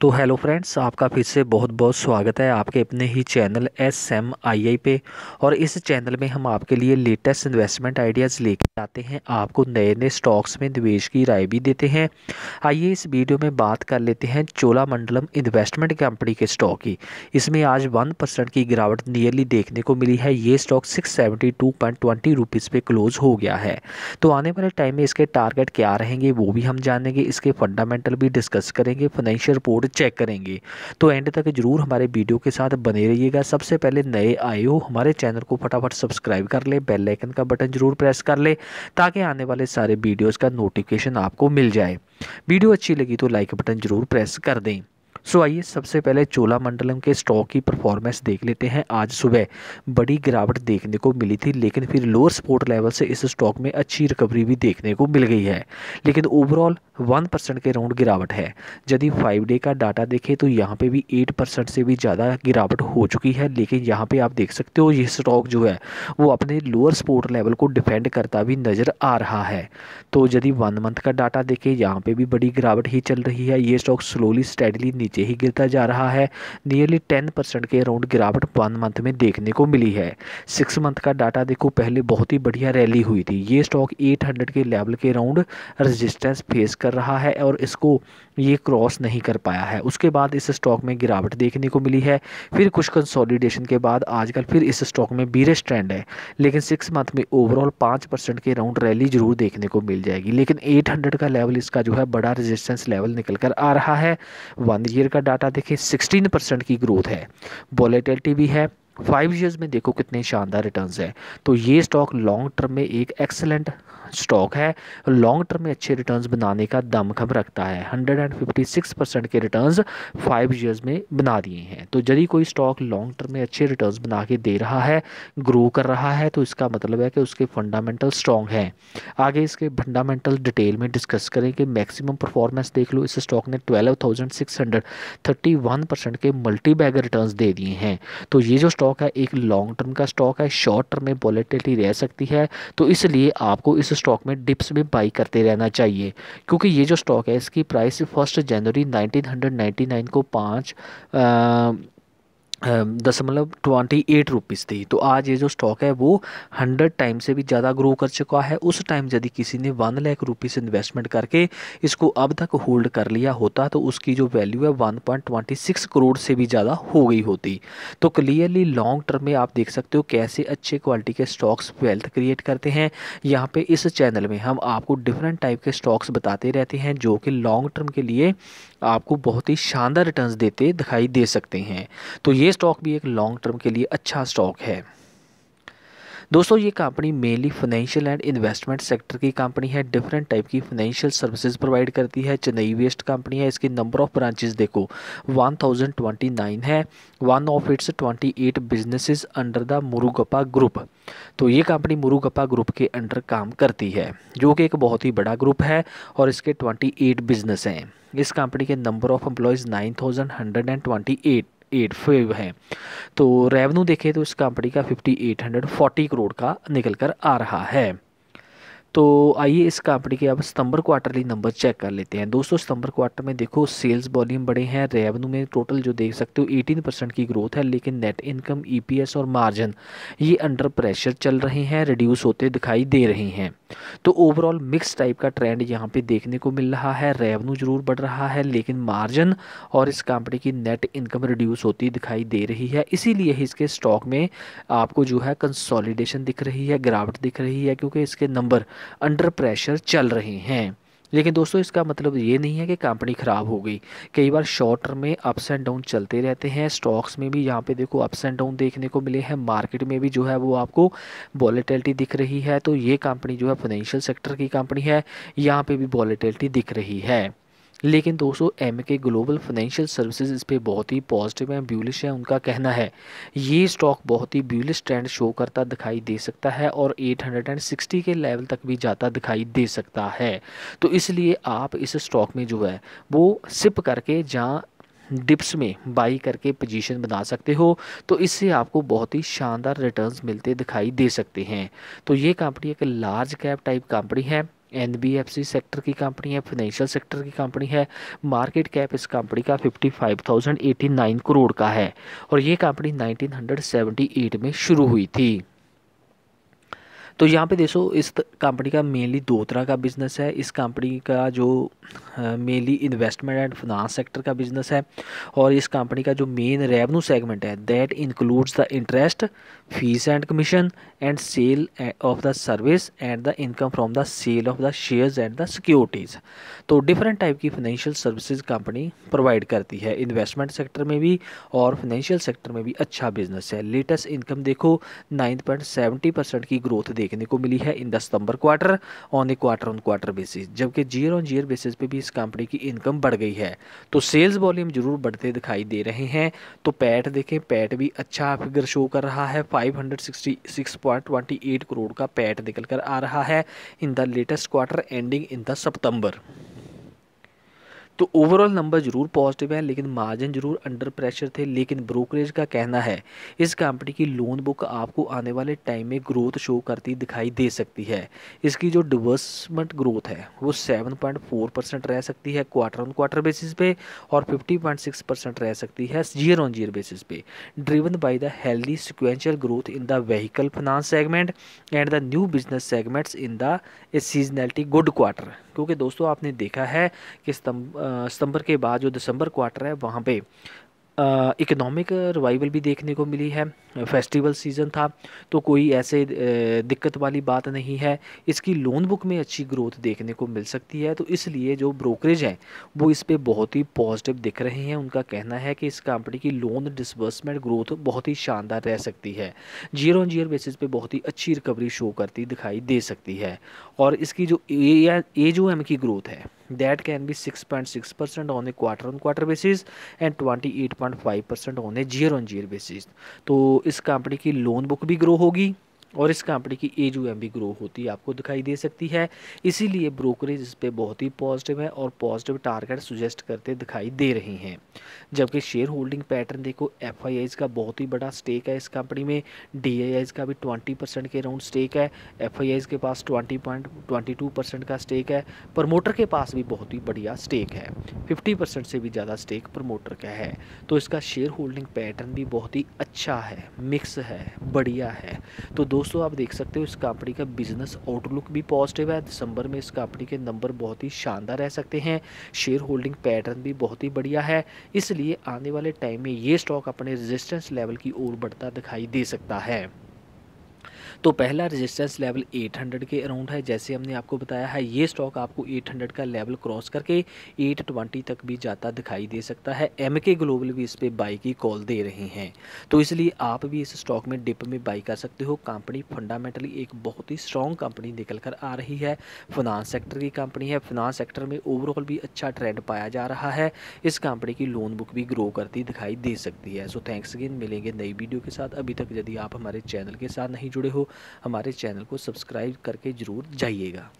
तो hello friends आपका फिर से बहुत बहुत स्वागत है आपके अपने ही channel S M I I पे और इस चैनल में हम आपके लिए लेटेस्ट इन्वेस्टमेंट आइडियाज़ लेके आते हैं आपको नए नए स्टॉक्स में निवेश की राय भी देते हैं आइए इस वीडियो में बात कर लेते हैं चोला मंडलम इन्वेस्टमेंट कंपनी के स्टॉक की इसमें आज वन परसेंट की गिरावट नियरली देखने को मिली है ये stock six seventy two point twenty rupees पे क्लोज हो गया है तो आने वाले टाइम में इसके टारगेट क्या रहेंगे वो भी हम जानेंगे इसके फंडामेंटल भी डिस्कस करेंगे फाइनेंशियल रिपोर्ट चेक करेंगे तो एंड तक जरूर हमारे वीडियो के साथ बने रहिएगा सबसे पहले नए आए हो हमारे चैनल को फटाफट सब्सक्राइब कर ले बेल आइकन का बटन जरूर प्रेस कर ले ताकि आने वाले सारे वीडियोज़ का नोटिफिकेशन आपको मिल जाए वीडियो अच्छी लगी तो लाइक बटन जरूर प्रेस कर दें सो आइए सबसे पहले चोला मंडलम के स्टॉक की परफॉर्मेंस देख लेते हैं आज सुबह बड़ी गिरावट देखने को मिली थी लेकिन फिर लोअर सपोर्ट लेवल से इस स्टॉक में अच्छी रिकवरी भी देखने को मिल गई है लेकिन ओवरऑल वन परसेंट के राउंड गिरावट है यदि फाइव डे का डाटा देखें तो यहाँ पे भी एट परसेंट से भी ज़्यादा गिरावट हो चुकी है लेकिन यहाँ पे आप देख सकते हो ये स्टॉक जो है वो अपने लोअर सपोर्ट लेवल को डिफेंड करता भी नज़र आ रहा है तो यदि वन मंथ का डाटा देखें यहाँ पर भी बड़ी गिरावट ही चल रही है ये स्टॉक स्लोली स्टेडली नीचे ही गिरता जा रहा है नियरली टेन परसेंट के अराउंड गिरावट वन मंथ में देखने को मिली है सिक्स मंथ का डाटा देखो पहले बहुत ही बढ़िया रैली हुई थी ये स्टॉक एट हंड्रेड के लेवल के अराउंड रजिस्टेंस फेस कर रहा है और इसको ये क्रॉस नहीं कर पाया है उसके बाद इस स्टॉक में गिरावट देखने को मिली है फिर कुछ कंसोलिडेशन के बाद आजकल फिर इस स्टॉक में बीरेस ट्रेंड है लेकिन सिक्स मंथ में ओवरऑल पाँच परसेंट के राउंड रैली जरूर देखने को मिल जाएगी लेकिन एट हंड्रेड का लेवल इसका जो है बड़ा रेजिस्टेंस लेवल निकल कर आ रहा है वन ईयर का डाटा देखें सिक्सटीन परसेंट की ग्रोथ है वॉलेटिलिटी भी है फाइव ईयर्स में देखो कितने शानदार रिटर्न्स है तो ये स्टॉक लॉन्ग टर्म में एक एक्सेलेंट स्टॉक है लॉन्ग टर्म में अच्छे रिटर्न्स बनाने का दमखम रखता है 156 परसेंट के रिटर्न्स फाइव ईयर्स में बना दिए हैं तो यदि कोई स्टॉक लॉन्ग टर्म में अच्छे रिटर्न्स बना के दे रहा है ग्रो कर रहा है तो इसका मतलब है कि उसके फंडामेंटल स्ट्रॉन्ग हैं आगे इसके फंडामेंटल डिटेल में डिस्कस करें कि मैक्सिमम परफॉर्मेंस देख लो इस स्टॉक ने ट्वेल्व परसेंट के मल्टी बैगर दे दिए हैं तो ये जो स्टॉक स्टॉक है एक लॉन्ग टर्म का स्टॉक है शॉर्ट टर्म में वॉलेटिलिटी रह सकती है तो इसलिए आपको इस स्टॉक में डिप्स में बाई करते रहना चाहिए क्योंकि ये जो स्टॉक है इसकी प्राइस फर्स्ट जनवरी 1999 को पाँच दशमलव ट्वेंटी एट रुपीज़ थी तो आज ये जो स्टॉक है वो हंड्रेड टाइम से भी ज़्यादा ग्रो कर चुका है उस टाइम यदि किसी ने वन लाख रुपीज़ इन्वेस्टमेंट करके इसको अब तक होल्ड कर लिया होता तो उसकी जो वैल्यू है one point twenty six crore से भी ज़्यादा हो गई होती तो क्लियरली लॉन्ग टर्म में आप देख सकते हो कैसे अच्छे क्वालिटी के स्टॉक्स वेल्थ क्रिएट करते हैं यहाँ पर इस चैनल में हम आपको डिफरेंट टाइप के स्टॉक्स बताते रहते हैं जो कि लॉन्ग टर्म के लिए आपको बहुत ही शानदार रिटर्न देते दिखाई दे सकते हैं तो ये स्टॉक भी एक लॉन्ग टर्म के लिए अच्छा स्टॉक है दोस्तों ये company mainly financial and investment sector की कंपनी है डिफरेंट टाइप की फाइनेंशियल सर्विसेज प्रोवाइड करती है चेन्नई वेस्ट कंपनी है इसके नंबर ऑफ ब्रांचेस देखो 1029 है one of its 28 businesses under the Murugappa group तो ये कंपनी मुरुगप्पा ग्रुप के अंडर काम करती है जो कि एक बहुत ही बड़ा ग्रुप है और इसके ट्वेंटी बिजनेस हैं इस कंपनी के number of employees nine eight five है तो रेवेन्यू देखें तो इस कंपनी का fifty eight hundred forty crore का निकल कर आ रहा है तो आइए इस कंपनी के अब सितंबर क्वार्टरली नंबर चेक कर लेते हैं दोस्तों सितंबर क्वार्टर में देखो सेल्स वॉल्यूम बढ़े हैं रेवेन्यू में टोटल जो देख सकते हो 18 परसेंट की ग्रोथ है लेकिन नेट इनकम ईपीएस और मार्जिन ये अंडर प्रेशर चल रहे हैं रिड्यूस होते दिखाई दे रहे हैं तो ओवरऑल मिक्स टाइप का ट्रेंड यहाँ पे देखने को मिल रहा है रेवन्यू जरूर बढ़ रहा है लेकिन मार्जिन और इस कंपनी की नेट इनकम रिड्यूस होती दिखाई दे रही है इसीलिए इसके स्टॉक में आपको जो है कंसोलिडेशन दिख रही है गिरावट दिख रही है क्योंकि इसके नंबर अंडर प्रेशर चल रहे हैं लेकिन दोस्तों इसका मतलब ये नहीं है कि कंपनी ख़राब हो गई कई बार शॉर्ट टर्म में अप्स एंड डाउन चलते रहते हैं स्टॉक्स में भी यहाँ पे देखो अप्स एंड डाउन देखने को मिले हैं मार्केट में भी जो है वो आपको वॉलीटिलिटी दिख रही है तो ये कंपनी जो है फाइनेंशियल सेक्टर की कंपनी है यहाँ पर भी वॉलीटिलिटी दिख रही है लेकिन दोस्तों एम के ग्लोबल फाइनेंशियल सर्विसेज इस पर बहुत ही पॉजिटिव हैं ब्यूलिश है उनका कहना है ये स्टॉक बहुत ही ब्यूलिश ट्रेंड शो करता दिखाई दे सकता है और 860 के लेवल तक भी जाता दिखाई दे सकता है तो इसलिए आप इस स्टॉक में जो है वो सिप करके जहाँ डिप्स में बाई करके पोजीशन बना सकते हो तो इससे आपको बहुत ही शानदार रिटर्न्स मिलते दिखाई दे सकते हैं तो ये कंपनी एक लार्ज कैप टाइप कंपनी है सी सेक्टर की कंपनी है फाइनेंशियल सेक्टर की कंपनी है मार्केट कैप इस कंपनी का 55,089 करोड़ का है और ये कंपनी 1978 में शुरू हुई थी तो यहाँ पे देखो इस कंपनी का मेनली दो तरह का बिज़नेस है इस कंपनी का जो mainly investment and finance sector का बिज़नेस है और इस कंपनी का जो मेन रेवेन्यू सेगमेंट है that includes the interest fee and commission and sale of the service and the income from the sale of the shares and the securities तो different type की financial services company provide करती है investment sector में भी और financial sector में भी अच्छा बिजनेस है लेटेस्ट इनकम देखो नाइन पॉइंट सेवेंटी परसेंट की ग्रोथ देख देखने को मिली है in the September quarter on a quarter on quarter basis जबकि जीयर ऑन जीयर बेसिस पे भी इस कंपनी की इनकम बढ़ गई है तो सेल्स वॉल्यूम जरूर बढ़ते दिखाई दे रहे हैं तो पैट देखें पैट भी अच्छा फिगर शो कर रहा है एट करोड़ का पैट निकल कर आ रहा है in the latest quarter ending in the September तो ओवरऑल नंबर जरूर पॉजिटिव है लेकिन मार्जिन जरूर अंडर प्रेशर थे लेकिन ब्रोकरेज का कहना है इस कंपनी की लोन बुक आपको आने वाले टाइम में ग्रोथ शो करती दिखाई दे सकती है इसकी जो डिवर्समेंट ग्रोथ है वो 7.4 परसेंट रह सकती है क्वार्टर ऑन क्वार्टर बेसिस पे और 50.6 परसेंट रह सकती है ईयर ऑन ईयर बेसिस पे driven by the healthy sequential growth in the vehicle finance segment and the new business segments in the seasonality good quarter क्योंकि दोस्तों आपने देखा है कि सितंबर सितंबर के बाद जो दिसंबर क्वार्टर है वहाँ पे इकोनॉमिक रिवाइवल भी देखने को मिली है फेस्टिवल सीज़न था तो कोई ऐसे दिक्कत वाली बात नहीं है इसकी लोन बुक में अच्छी ग्रोथ देखने को मिल सकती है तो इसलिए जो ब्रोकरेज है वो इस पर बहुत ही पॉजिटिव दिख रहे हैं उनका कहना है कि इस कंपनी की लोन डिसबर्समेंट ग्रोथ बहुत ही शानदार रह सकती है जीरो ऑन जीरो बेसिस पर बहुत ही अच्छी रिकवरी शो करती दिखाई दे सकती है और इसकी जो ए जो एम की ग्रोथ है that can be six percent on a quarter on quarter basis and twenty eight point five percent on a year on year basis तो इस कंपनी की लोन बुक भी ग्रो होगी और इस कंपनी की एज यू भी ग्रो होती है आपको दिखाई दे सकती है इसीलिए ब्रोकरेज इस पर बहुत ही पॉजिटिव है और पॉजिटिव टारगेट सुजेस्ट करते दिखाई दे रहे हैं जबकि शेयर होल्डिंग पैटर्न देखो एफ का बहुत ही बड़ा स्टेक है इस कंपनी में डी का भी ट्वेंटी के अराउंड स्टेक है एफ के पास ट्वेंटी का स्टेक है प्रमोटर के पास भी बहुत ही बढ़िया स्टेक है फिफ्टी से भी ज़्यादा स्टेक प्रमोटर का है तो इसका शेयर होल्डिंग पैटर्न भी बहुत ही अच्छा है मिक्स है बढ़िया है तो दो दोस्तों आप देख सकते हो इस कंपनी का बिजनेस आउटलुक भी पॉजिटिव है दिसंबर में इस कंपनी के नंबर बहुत ही शानदार रह सकते हैं शेयर होल्डिंग पैटर्न भी बहुत ही बढ़िया है इसलिए आने वाले टाइम में ये स्टॉक अपने रेजिस्टेंस लेवल की ओर बढ़ता दिखाई दे सकता है तो पहला रजिस्टेंस लेवल 800 के अराउंड है जैसे हमने आपको बताया है ये स्टॉक आपको 800 का लेवल क्रॉस करके 820 तक भी जाता दिखाई दे सकता है एम के ग्लोबल भी इस पर बाई की कॉल दे रहे हैं तो इसलिए आप भी इस स्टॉक में डिप में बाई कर सकते हो कंपनी फंडामेंटली एक बहुत ही स्ट्रॉन्ग कंपनी निकल कर आ रही है फिनांस सेक्टर की कंपनी है फिनांस सेक्टर में ओवरऑल भी अच्छा ट्रेंड पाया जा रहा है इस कंपनी की लोन बुक भी ग्रो करती दिखाई दे सकती है सो थैंक्स अगेन मिलेंगे नई वीडियो के साथ अभी तक यदि आप हमारे चैनल के साथ नहीं जुड़े हो हो तो हमारे चैनल को सब्सक्राइब करके ज़रूर जाइएगा